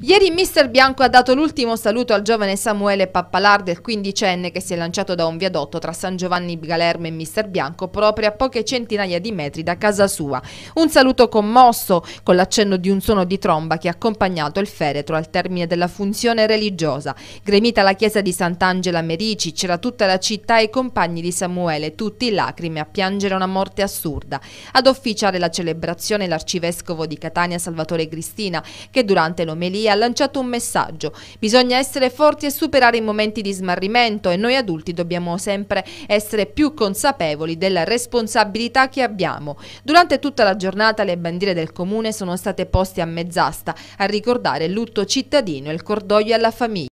Ieri Mister Bianco ha dato l'ultimo saluto al giovane Samuele Pappalar del quindicenne che si è lanciato da un viadotto tra San Giovanni Galermo e Mister Bianco proprio a poche centinaia di metri da casa sua. Un saluto commosso con l'accenno di un suono di tromba che ha accompagnato il feretro al termine della funzione religiosa. Gremita la chiesa di Sant'Angela Merici c'era tutta la città e i compagni di Samuele tutti in lacrime a piangere una morte assurda. Ad officiare la celebrazione l'arcivescovo di Catania Salvatore Cristina che durante l'omelia ha lanciato un messaggio. Bisogna essere forti e superare i momenti di smarrimento e noi adulti dobbiamo sempre essere più consapevoli della responsabilità che abbiamo. Durante tutta la giornata le bandiere del comune sono state poste a mezz'asta a ricordare il lutto cittadino e il cordoglio alla famiglia.